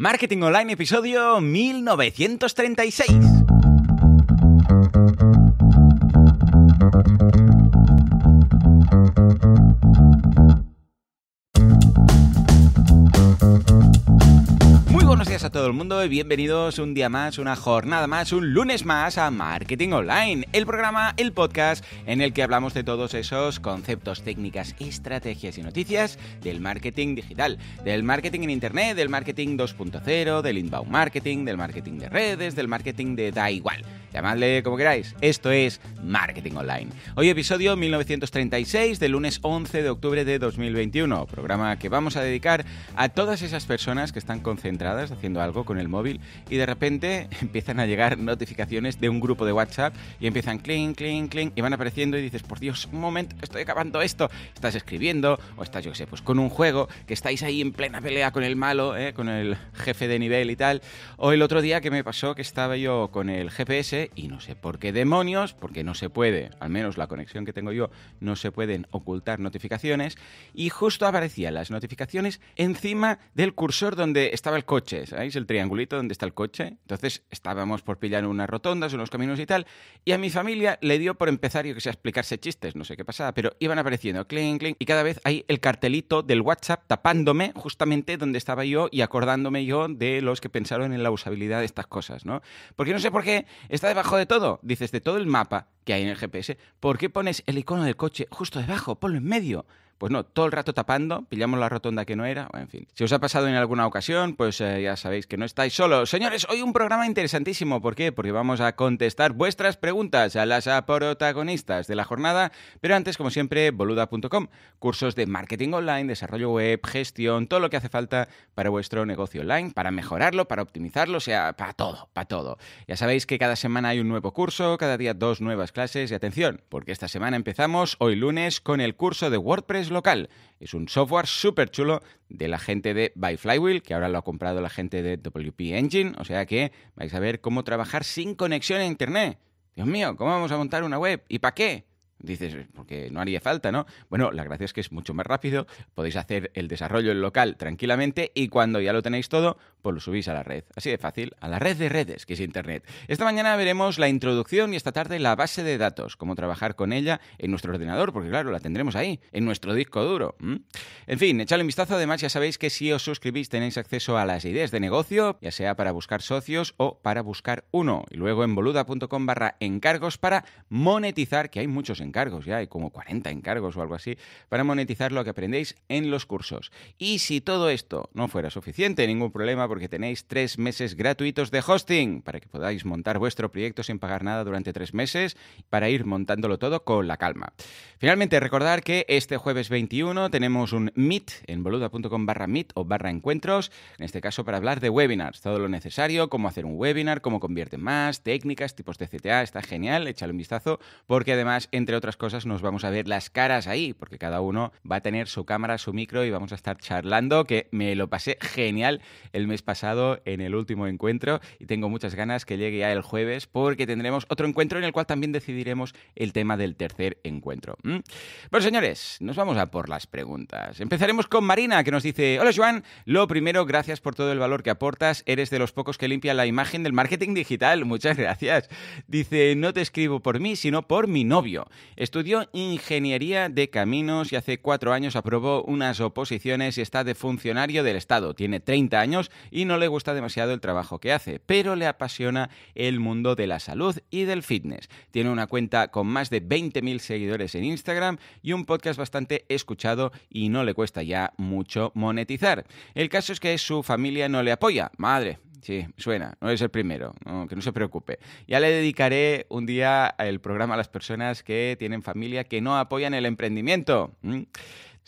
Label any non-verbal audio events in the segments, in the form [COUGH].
Marketing Online, episodio 1936. todo el mundo y bienvenidos un día más, una jornada más, un lunes más a Marketing Online, el programa, el podcast en el que hablamos de todos esos conceptos, técnicas, estrategias y noticias del marketing digital, del marketing en Internet, del marketing 2.0, del inbound marketing, del marketing de redes, del marketing de da igual. Llamadle como queráis, esto es Marketing Online. Hoy episodio 1936 del lunes 11 de octubre de 2021, programa que vamos a dedicar a todas esas personas que están concentradas haciendo algo con el móvil y de repente [LAUGHS] empiezan a llegar notificaciones de un grupo de WhatsApp y empiezan clink, clink, clink y van apareciendo y dices, por Dios, un momento, estoy acabando esto. Estás escribiendo o estás, yo qué sé, pues con un juego que estáis ahí en plena pelea con el malo, ¿eh? con el jefe de nivel y tal. O el otro día que me pasó que estaba yo con el GPS y no sé por qué demonios, porque no se puede, al menos la conexión que tengo yo, no se pueden ocultar notificaciones y justo aparecían las notificaciones encima del cursor donde estaba el coche. ¿sabes? El triangulito donde está el coche. Entonces estábamos por pillar unas rotondas, unos caminos y tal. Y a mi familia le dio por empezar, yo que sé, a explicarse chistes, no sé qué pasaba, pero iban apareciendo, clink, clink, y cada vez hay el cartelito del WhatsApp tapándome justamente donde estaba yo y acordándome yo de los que pensaron en la usabilidad de estas cosas, ¿no? Porque no sé por qué está debajo de todo, dices, de todo el mapa que hay en el GPS, ¿por qué pones el icono del coche justo debajo? Ponlo en medio. Pues no, todo el rato tapando, pillamos la rotonda que no era, en fin. Si os ha pasado en alguna ocasión, pues eh, ya sabéis que no estáis solos. Señores, hoy un programa interesantísimo. ¿Por qué? Porque vamos a contestar vuestras preguntas a las protagonistas de la jornada. Pero antes, como siempre, boluda.com. Cursos de marketing online, desarrollo web, gestión, todo lo que hace falta para vuestro negocio online, para mejorarlo, para optimizarlo, o sea, para todo, para todo. Ya sabéis que cada semana hay un nuevo curso, cada día dos nuevas clases. Y atención, porque esta semana empezamos hoy lunes con el curso de WordPress local. Es un software súper chulo de la gente de By Flywheel, que ahora lo ha comprado la gente de WP Engine. O sea que vais a ver cómo trabajar sin conexión a Internet. Dios mío, ¿cómo vamos a montar una web? ¿Y para qué? Dices, porque no haría falta, ¿no? Bueno, la gracia es que es mucho más rápido, podéis hacer el desarrollo en local tranquilamente y cuando ya lo tenéis todo, pues lo subís a la red. Así de fácil, a la red de redes, que es Internet. Esta mañana veremos la introducción y esta tarde la base de datos, cómo trabajar con ella en nuestro ordenador, porque claro, la tendremos ahí, en nuestro disco duro. En fin, echadle un vistazo. Además, ya sabéis que si os suscribís tenéis acceso a las ideas de negocio, ya sea para buscar socios o para buscar uno. Y luego en boluda.com barra encargos para monetizar, que hay muchos encargos, ya hay como 40 encargos o algo así, para monetizar lo que aprendéis en los cursos. Y si todo esto no fuera suficiente, ningún problema porque tenéis tres meses gratuitos de hosting para que podáis montar vuestro proyecto sin pagar nada durante tres meses para ir montándolo todo con la calma. Finalmente, recordar que este jueves 21 tenemos un meet en boluda.com barra meet o barra encuentros, en este caso para hablar de webinars, todo lo necesario, cómo hacer un webinar, cómo convierte más, técnicas, tipos de CTA, está genial, échale un vistazo, porque además, entre otras cosas, nos vamos a ver las caras ahí, porque cada uno va a tener su cámara, su micro y vamos a estar charlando, que me lo pasé genial el mes pasado en el último encuentro y tengo muchas ganas que llegue ya el jueves porque tendremos otro encuentro en el cual también decidiremos el tema del tercer encuentro. ¿Mm? Bueno, señores, nos vamos a por las preguntas. Empezaremos con Marina que nos dice, hola Joan, lo primero, gracias por todo el valor que aportas, eres de los pocos que limpian la imagen del marketing digital, [LAUGHS] muchas gracias. Dice, no te escribo por mí, sino por mi novio. Estudió ingeniería de caminos y hace cuatro años aprobó unas oposiciones y está de funcionario del Estado. Tiene 30 años y no le gusta demasiado el trabajo que hace, pero le apasiona el mundo de la salud y del fitness. Tiene una cuenta con más de 20.000 seguidores en Instagram y un podcast bastante escuchado y no le cuesta ya mucho monetizar. El caso es que su familia no le apoya. Madre, Sí, suena, no es el primero, que no se preocupe. Ya le dedicaré un día el programa a las personas que tienen familia que no apoyan el emprendimiento. ¿Mm?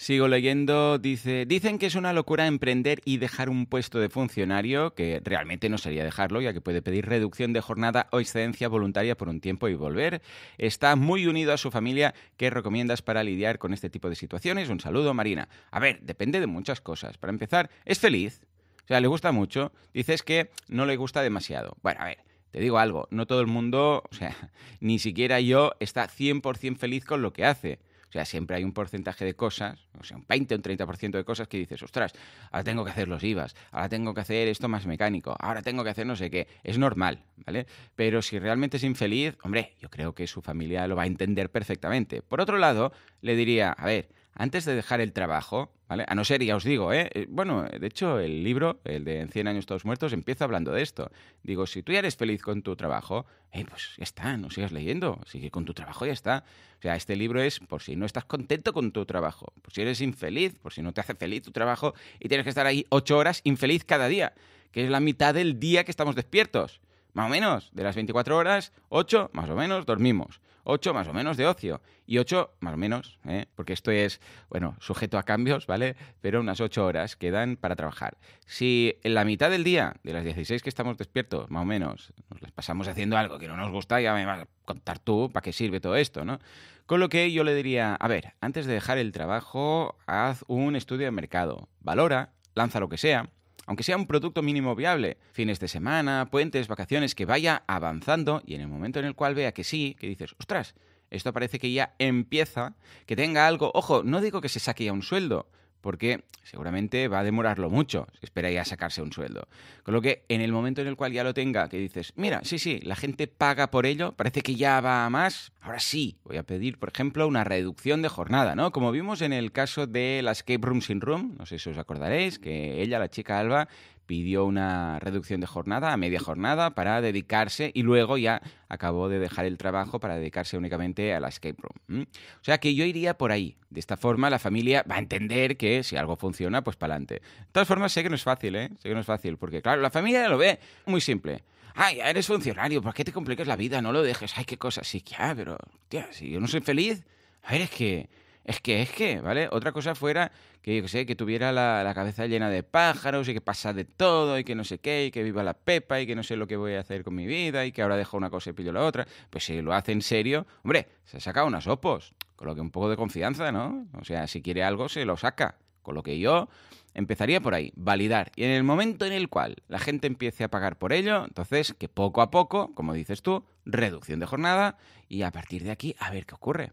Sigo leyendo, dice, dicen que es una locura emprender y dejar un puesto de funcionario, que realmente no sería dejarlo, ya que puede pedir reducción de jornada o excedencia voluntaria por un tiempo y volver. Está muy unido a su familia. ¿Qué recomiendas para lidiar con este tipo de situaciones? Un saludo, Marina. A ver, depende de muchas cosas. Para empezar, es feliz. O sea, le gusta mucho. Dices que no le gusta demasiado. Bueno, a ver. Te digo algo, no todo el mundo, o sea, [LAUGHS] ni siquiera yo está 100% feliz con lo que hace. O sea, siempre hay un porcentaje de cosas, o sea, un 20 o un 30% de cosas que dices, ostras, ahora tengo que hacer los IVAs, ahora tengo que hacer esto más mecánico, ahora tengo que hacer no sé qué. Es normal, ¿vale? Pero si realmente es infeliz, hombre, yo creo que su familia lo va a entender perfectamente. Por otro lado, le diría, a ver, antes de dejar el trabajo, ¿vale? A no ser, ya os digo, ¿eh? eh bueno, de hecho, el libro, el de 100 años todos muertos, empieza hablando de esto. Digo, si tú ya eres feliz con tu trabajo, eh, pues ya está, no sigas leyendo, sigue con tu trabajo, ya está. O sea, este libro es por si no estás contento con tu trabajo, por si eres infeliz, por si no te hace feliz tu trabajo y tienes que estar ahí ocho horas infeliz cada día, que es la mitad del día que estamos despiertos más o menos, de las 24 horas, 8 más o menos dormimos, 8 más o menos de ocio y 8 más o menos, ¿eh? porque esto es, bueno, sujeto a cambios, ¿vale? Pero unas 8 horas quedan para trabajar. Si en la mitad del día, de las 16 que estamos despiertos, más o menos, nos pasamos haciendo algo que no nos gusta, ya me vas a contar tú para qué sirve todo esto, ¿no? Con lo que yo le diría, a ver, antes de dejar el trabajo, haz un estudio de mercado, valora, lanza lo que sea aunque sea un producto mínimo viable. Fines de semana, puentes, vacaciones, que vaya avanzando y en el momento en el cual vea que sí, que dices, ostras, esto parece que ya empieza, que tenga algo. Ojo, no digo que se saque ya un sueldo, porque seguramente va a demorarlo mucho, si espera a sacarse un sueldo. Con lo que en el momento en el cual ya lo tenga, que dices, mira, sí, sí, la gente paga por ello, parece que ya va a más, ahora sí, voy a pedir, por ejemplo, una reducción de jornada, ¿no? Como vimos en el caso de la escape room sin room, no sé si os acordaréis, que ella, la chica Alba, pidió una reducción de jornada a media jornada para dedicarse y luego ya acabó de dejar el trabajo para dedicarse únicamente a la escape room. O sea que yo iría por ahí. De esta forma la familia va a entender que si algo funciona, pues para adelante. De todas formas, sé que no es fácil, ¿eh? Sé que no es fácil, porque claro, la familia lo ve muy simple. Ay, eres funcionario, ¿por qué te complicas la vida? No lo dejes. Ay, qué cosa. Sí, ya, pero, tía, si yo no soy feliz, a ver, es que es que, es que, ¿vale? Otra cosa fuera que, yo sé, que tuviera la, cabeza llena de pájaros y que pasa de todo y que no sé qué y que viva la pepa y que no sé lo que voy a hacer con mi vida y que ahora dejo una cosa y pillo la otra. Pues si lo hace en serio, hombre, se saca unas opos. Con lo que un poco de confianza, ¿no? O sea, si quiere algo, se lo saca. Con lo que yo empezaría por ahí, validar. Y en el momento en el cual la gente empiece a pagar por ello, entonces que poco a poco, como dices tú, reducción de jornada y a partir de aquí a ver qué ocurre.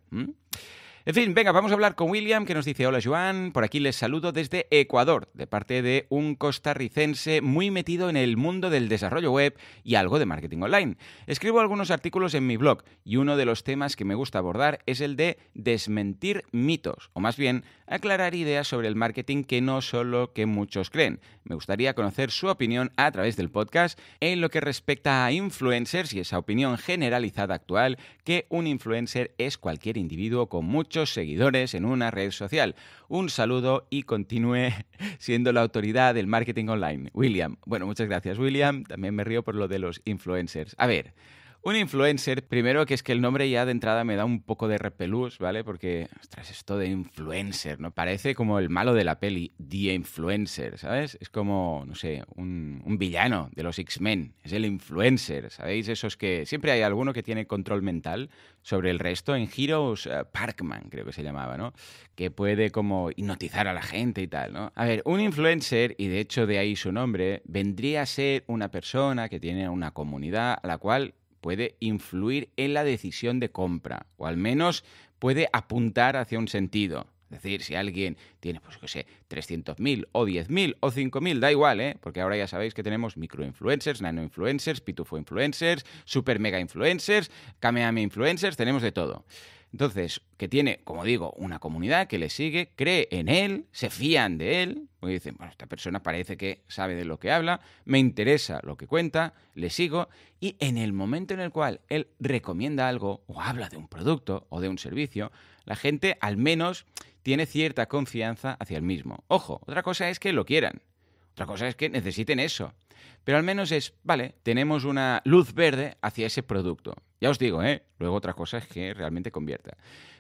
En fin, venga, vamos a hablar con William, que nos dice, hola Joan, por aquí les saludo desde Ecuador, de parte de un costarricense muy metido en el mundo del desarrollo web y algo de marketing online. Escribo algunos artículos en mi blog y uno de los temas que me gusta abordar es el de desmentir mitos, o más bien aclarar ideas sobre el marketing que no solo que muchos creen. Me gustaría conocer su opinión a través del podcast en lo que respecta a influencers y esa opinión generalizada actual que un influencer es cualquier individuo con mucho muchos seguidores en una red social. Un saludo y continúe [LAUGHS] siendo la autoridad del marketing online. William, bueno, muchas gracias William, también me río por lo de los influencers. A ver, un influencer, primero que es que el nombre ya de entrada me da un poco de repelús, ¿vale? Porque, ostras, esto de influencer, ¿no? Parece como el malo de la peli, The Influencer, ¿sabes? Es como, no sé, un, villano de los X-Men, es el influencer, ¿sabéis? Esos que siempre hay alguno que tiene control mental sobre el resto. En Heroes eh, Parkman, creo que se llamaba, ¿no? Que puede como hipnotizar a la gente y tal, ¿no? A ver, un influencer, y de hecho de ahí su nombre, vendría a ser una persona que tiene una comunidad a la cual puede influir en la decisión de compra, o al menos puede apuntar hacia un sentido. Es decir, si alguien tiene, pues yo sé, 300.000 o 10.000 o 5.000, da igual, ¿eh? Porque ahora ya sabéis que tenemos microinfluencers, nanoinfluencers, pitufo influencers, super mega influencers, kamehame influencers, tenemos de todo. Entonces, que tiene, como digo, una comunidad que le sigue, cree en él, se fían de él, porque dicen, bueno, esta persona parece que sabe de lo que habla, me interesa lo que cuenta, le sigo, y en el momento en el cual él recomienda algo o habla de un producto o de un servicio, la gente al menos tiene cierta confianza hacia el mismo. Ojo, otra cosa es que lo quieran, otra cosa es que necesiten eso. Pero al menos es, vale, tenemos una luz verde hacia ese producto. Ya os digo, ¿eh? Luego otra cosa es que realmente convierta.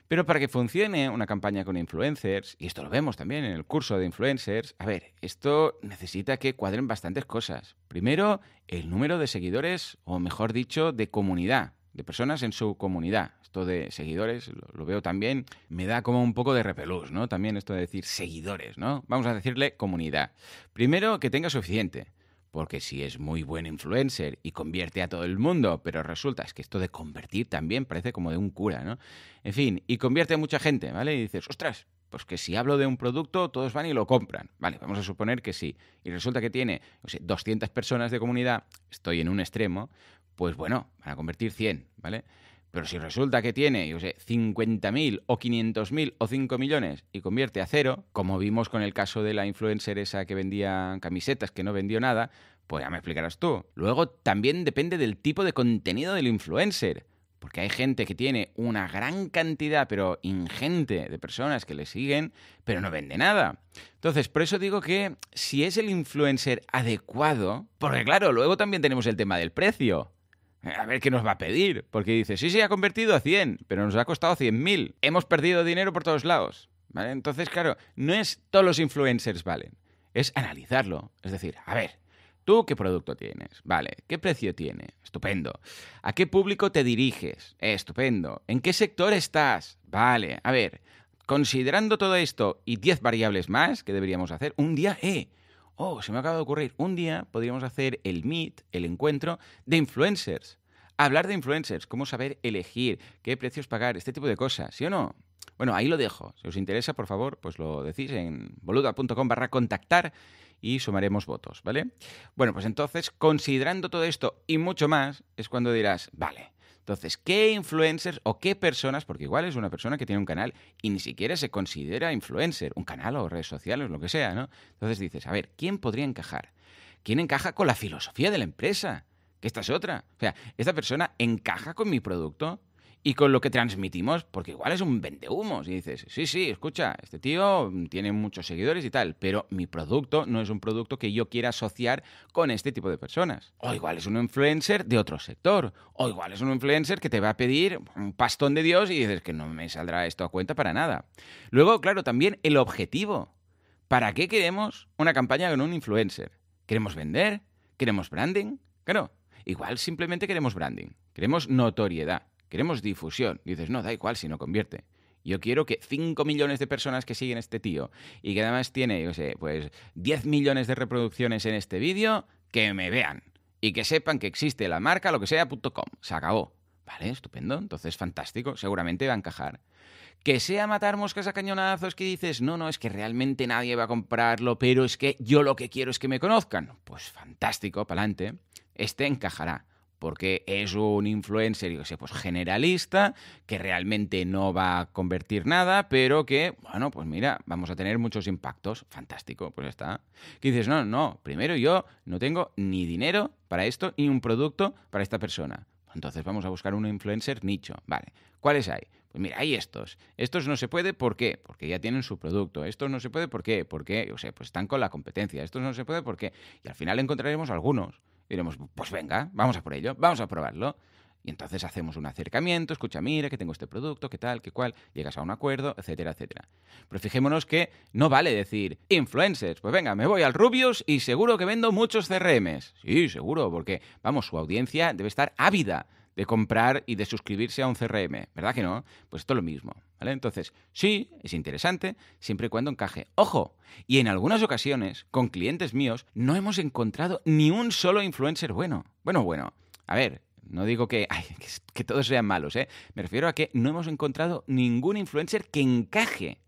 Pero para que funcione una campaña con influencers, y esto lo vemos también en el curso de influencers, a ver, esto necesita que cuadren bastantes cosas. Primero, el número de seguidores, o mejor dicho, de comunidad, de personas en su comunidad. Esto de seguidores lo, veo también, me da como un poco de repelús, ¿no? También esto de decir seguidores, ¿no? Vamos a decirle comunidad. Primero, que tenga suficiente. Porque si es muy buen influencer y convierte a todo el mundo, pero resulta, es que esto de convertir también parece como de un cura, ¿no? En fin, y convierte a mucha gente, ¿vale? Y dices, ostras, pues que si hablo de un producto, todos van y lo compran. Vale, vamos a suponer que sí. Y resulta que tiene o 200 personas de comunidad, estoy en un extremo, pues bueno, van a convertir 100, ¿vale? Pero si resulta que tiene, yo sé, 50.000 o 500.000 o 5 millones y convierte a cero, como vimos con el caso de la influencer esa que vendía camisetas que no vendió nada, pues ya me explicarás tú. Luego también depende del tipo de contenido del influencer. Porque hay gente que tiene una gran cantidad, pero ingente, de personas que le siguen, pero no vende nada. Entonces, por eso digo que si es el influencer adecuado, porque claro, luego también tenemos el tema del precio. A ver qué nos va a pedir. Porque dice, sí, sí, ha convertido a 100, pero nos ha costado 100.000. Hemos perdido dinero por todos lados. ¿Vale? Entonces, claro, no es todos los influencers valen. Es analizarlo. Es decir, a ver, ¿Tú qué producto tienes? Vale. ¿Qué precio tiene? Estupendo. ¿A qué público te diriges? estupendo. ¿En qué sector estás? Vale. A ver, considerando todo esto y 10 variables más que deberíamos hacer, un día, eh, oh, se me acaba de ocurrir, un día podríamos hacer el meet, el encuentro de influencers. Hablar de influencers, cómo saber elegir, qué precios pagar, este tipo de cosas, ¿sí o no? Bueno, ahí lo dejo. Si os interesa, por favor, pues lo decís en boluda.com barra contactar y sumaremos votos, ¿vale? Bueno, pues entonces, considerando todo esto y mucho más, es cuando dirás, vale, entonces, ¿qué influencers o qué personas, porque igual es una persona que tiene un canal y ni siquiera se considera influencer, un canal o redes sociales, lo que sea, ¿no? Entonces dices, a ver, ¿quién podría encajar? ¿Quién encaja con la filosofía de la empresa? Que esta es otra. O sea, ¿esta persona encaja con mi producto? y con lo que transmitimos, porque igual es un vendehumos y dices, sí, sí, escucha, este tío tiene muchos seguidores y tal, pero mi producto no es un producto que yo quiera asociar con este tipo de personas. O igual es un influencer de otro sector, o igual es un influencer que te va a pedir un pastón de Dios y dices que no me saldrá esto a cuenta para nada. Luego, claro, también el objetivo. ¿Para qué queremos una campaña con un influencer? ¿Queremos vender? ¿Queremos branding? Claro, igual simplemente queremos branding, queremos notoriedad queremos difusión. dices, no, da igual si no convierte. Yo quiero que 5 millones de personas que siguen este tío y que además tiene, yo sé, pues 10 millones de reproducciones en este vídeo, que me vean y que sepan que existe la marca, lo que sea, Se acabó. Vale, estupendo. Entonces, fantástico. Seguramente va a encajar. Que sea matar moscas a cañonazos que dices, no, no, es que realmente nadie va a comprarlo, pero es que yo lo que quiero es que me conozcan. Pues fantástico, Para adelante, Este encajará porque es un influencer, yo sé, pues generalista, que realmente no va a convertir nada, pero que, bueno, pues mira, vamos a tener muchos impactos. Fantástico, pues está. Que dices, no, no, primero yo no tengo ni dinero para esto ni un producto para esta persona. Entonces vamos a buscar un influencer nicho. Vale, ¿cuáles hay? Pues mira, hay estos. Estos no se puede, ¿por qué? Porque ya tienen su producto. Estos no se puede, ¿por qué? Porque, o sea, pues están con la competencia. Estos no se puede, ¿por qué? Y al final encontraremos algunos diremos, pues venga, vamos a por ello, vamos a probarlo. Y entonces hacemos un acercamiento, escucha, mira, que tengo este producto, qué tal, qué cual, llegas a un acuerdo, etcétera, etcétera. Pero fijémonos que no vale decir influencers, pues venga, me voy al Rubius y seguro que vendo muchos CRMs. Sí, seguro, porque, vamos, su audiencia debe estar ávida de comprar y de suscribirse a un CRM, ¿verdad que no? Pues esto es lo mismo, ¿vale? Entonces, sí, es interesante siempre y cuando encaje. Ojo, y en algunas ocasiones, con clientes míos, no hemos encontrado ni un solo influencer bueno. Bueno, bueno, a ver, no digo que, [LAUGHS] que, todos sean malos, ¿eh? Me refiero a que no hemos encontrado ningún influencer que encaje.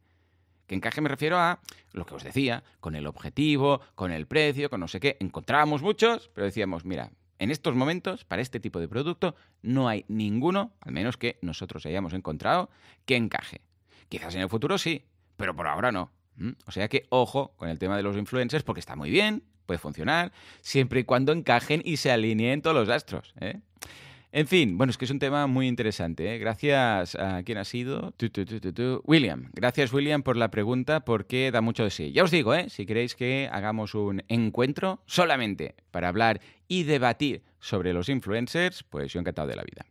Que encaje me refiero a lo que os decía, con el objetivo, con el precio, con no sé qué. Encontrábamos muchos, pero decíamos, mira, en estos momentos, para este tipo de producto, no hay ninguno, al menos que nosotros hayamos encontrado, que encaje. Quizás en el futuro sí, pero por ahora no. ¿Mm? O sea que ojo con el tema de los influencers porque está muy bien, puede funcionar, siempre y cuando encajen y se alineen todos los astros. ¿eh? En fin, bueno, es que es un tema muy interesante. ¿eh? Gracias a quién ha sido. William. Gracias, William, por la pregunta, porque da mucho de sí. Ya os digo, ¿eh? si queréis que hagamos un encuentro solamente para hablar y debatir sobre los influencers, pues yo encantado de la vida.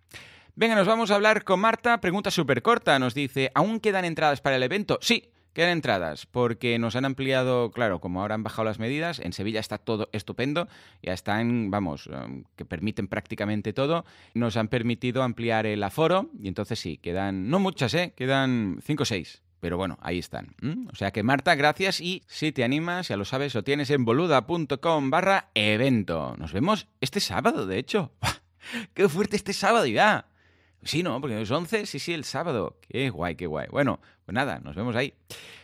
Venga, nos vamos a hablar con Marta. Pregunta súper corta. Nos dice: ¿Aún quedan entradas para el evento? Sí. Quedan entradas porque nos han ampliado, claro, como ahora han bajado las medidas, en Sevilla está todo estupendo, ya están, vamos, eh, que permiten prácticamente todo, nos han permitido ampliar el aforo y entonces sí, quedan, no muchas, ¿eh? quedan 5 o 6. Pero bueno, ahí están. O sea que Marta, gracias y si te animas, ya lo sabes, lo tienes en boluda.com barra evento. Nos vemos este sábado, de hecho. [LAUGHS] ¡Qué fuerte este sábado ya! Sí, no, porque es 11, sí, sí, el sábado. Qué guay, qué guay. Bueno, pues nada, nos vemos ahí.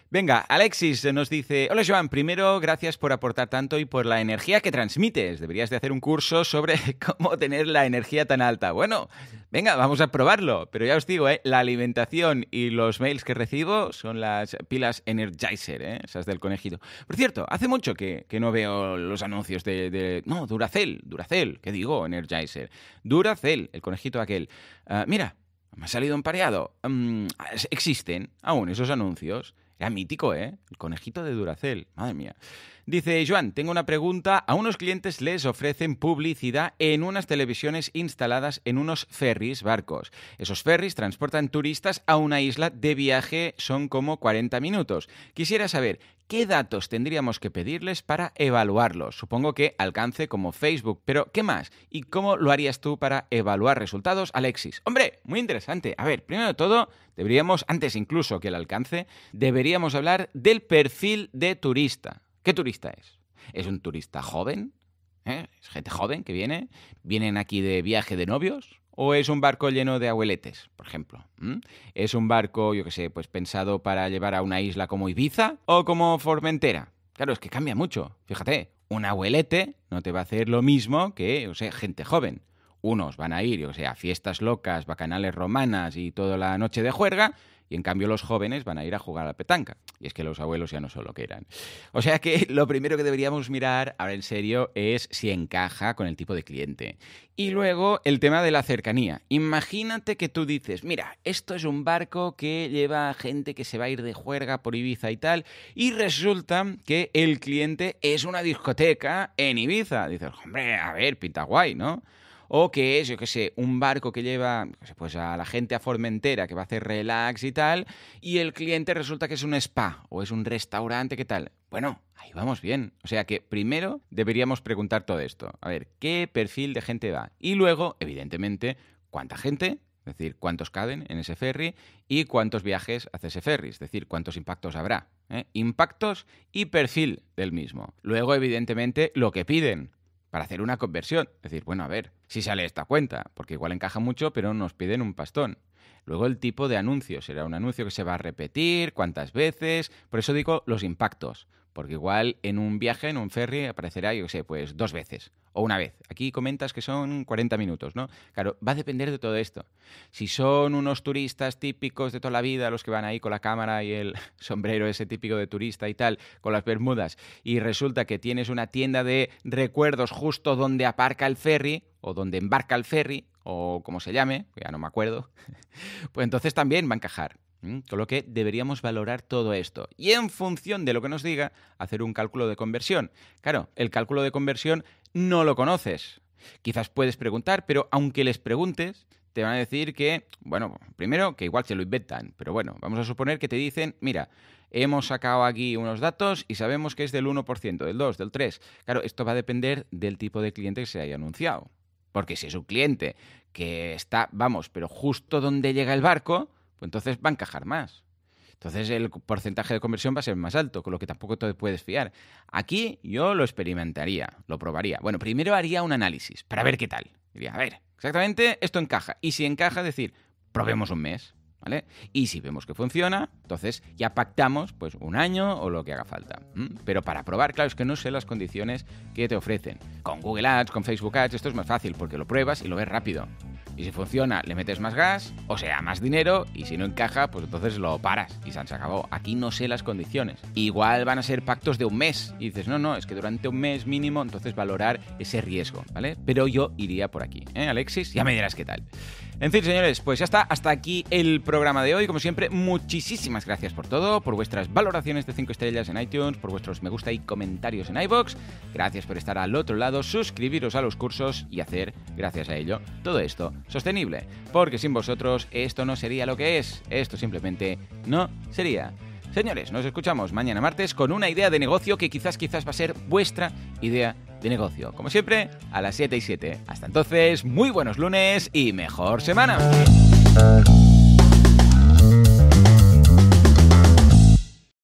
Venga, Alexis nos dice, hola Joan, primero gracias por aportar tanto y por la energía que transmites. Deberías de hacer un curso sobre [LAUGHS] cómo tener la energía tan alta. Bueno, venga, vamos a probarlo. Pero ya os digo, eh, la alimentación y los mails que recibo son las pilas Energizer, eh, esas del conejito. Por cierto, hace mucho que, no veo los anuncios de, No, Duracel, Duracel, ¿qué digo? Energizer. Duracel, el conejito aquel. Ah, mira, me ha salido un pareado. Mm, ¿Existen aún esos anuncios? Era mítico, ¿eh? El conejito de Duracel, madre mía. Dice Joan, tengo una pregunta. A unos clientes les ofrecen publicidad en unas televisiones instaladas en unos ferries, barcos. Esos ferries transportan turistas a una isla de viaje, son como 40 minutos. Quisiera saber, ¿Qué datos tendríamos que pedirles para evaluarlos? Supongo que alcance como Facebook, pero ¿qué más? ¿Y cómo lo harías tú para evaluar resultados, Alexis? Hombre, muy interesante. A ver, primero de todo, deberíamos, antes incluso que el alcance, deberíamos hablar del perfil de turista. ¿Qué turista es? ¿Es un turista joven? ¿eh? Es gente joven que viene, vienen aquí de viaje de novios, o es un barco lleno de abueletes, por ejemplo. Es un barco, yo qué sé, pues pensado para llevar a una isla como Ibiza o como Formentera. Claro, es que cambia mucho. Fíjate, un abuelete no te va a hacer lo mismo que, o sea, gente joven. Unos van a ir, o sea, a fiestas locas, bacanales romanas y toda la noche de juerga, y en cambio los jóvenes van a ir a jugar a la petanca. Y es que los abuelos ya no son lo que eran. O sea que lo primero que deberíamos mirar ahora en serio es si encaja con el tipo de cliente. Y luego el tema de la cercanía. Imagínate que tú dices, mira, esto es un barco que lleva gente que se va a ir de juerga por Ibiza y tal, y resulta que el cliente es una discoteca en Ibiza. Dices, hombre, a ver, pinta guay, ¿no? o que es, yo qué sé, un barco que lleva pues, a la gente a Formentera que va a hacer relax y tal, y el cliente resulta que es un spa o es un restaurante, ¿qué tal? Bueno, ahí vamos bien. O sea que primero deberíamos preguntar todo esto. A ver, ¿qué perfil de gente va? Y luego, evidentemente, ¿cuánta gente? Es decir, cuántos caben en ese ferry y cuántos viajes hace ese ferry, es decir, cuántos impactos habrá. ¿Eh? Impactos y perfil del mismo. Luego, evidentemente, lo que piden para hacer una conversión. Es decir, bueno, a ver, si sale esta cuenta, porque igual encaja mucho, pero nos piden un pastón. Luego el tipo de anuncio, será un anuncio que se va a repetir, cuántas veces, por eso digo los impactos, porque igual en un viaje, en un ferry, aparecerá, yo qué sé, pues dos veces o una vez. Aquí comentas que son 40 minutos, ¿no? Claro, va a depender de todo esto. Si son unos turistas típicos de toda la vida, los que van ahí con la cámara y el [LAUGHS] sombrero ese típico de turista y tal, con las bermudas, y resulta que tienes una tienda de recuerdos justo donde aparca el ferry o donde embarca el ferry, o como se llame, ya no me acuerdo, [LAUGHS] pues entonces también va a encajar. Mm, con lo que deberíamos valorar todo esto. Y en función de lo que nos diga, hacer un cálculo de conversión. Claro, el cálculo de conversión no lo conoces. Quizás puedes preguntar, pero aunque les preguntes, te van a decir que, bueno, primero que igual se lo inventan, pero bueno, vamos a suponer que te dicen, mira, hemos sacado aquí unos datos y sabemos que es del 1%, del 2, del 3. Claro, esto va a depender del tipo de cliente que se haya anunciado. Porque si es un cliente que está, vamos, pero justo donde llega el barco, pues entonces va a encajar más. Entonces el porcentaje de conversión va a ser más alto, con lo que tampoco te puedes fiar. Aquí yo lo experimentaría, lo probaría. Bueno, primero haría un análisis para ver qué tal. Diría, a ver, exactamente esto encaja. Y si encaja, decir, probemos un mes, ¿vale? Y si vemos que funciona, entonces ya pactamos pues un año o lo que haga falta. Pero para probar, claro, es que no sé las condiciones que te ofrecen. Con Google Ads, con Facebook Ads, esto es más fácil porque lo pruebas y lo ves rápido. Y si funciona, le metes más gas, o sea, más dinero, y si no encaja, pues entonces lo paras y se acabó. Aquí no sé las condiciones. Igual van a ser pactos de un mes. Y dices, no, no, es que durante un mes mínimo, entonces valorar ese riesgo, ¿vale? Pero yo iría por aquí. ¿eh, Alexis? Ya me dirás qué tal. En fin, señores, pues ya está, hasta aquí el programa de hoy. Como siempre, muchísimas gracias por todo, por vuestras valoraciones de 5 estrellas en iTunes, por vuestros me gusta y comentarios en iBox. Gracias por estar al otro lado, suscribiros a los cursos y hacer, gracias a ello, todo esto sostenible. Porque sin vosotros esto no sería lo que es, esto simplemente no sería. Señores, nos escuchamos mañana martes con una idea de negocio que quizás, quizás va a ser vuestra idea de negocio. Como siempre, a las 7 y 7. Hasta entonces, muy buenos lunes y mejor semana.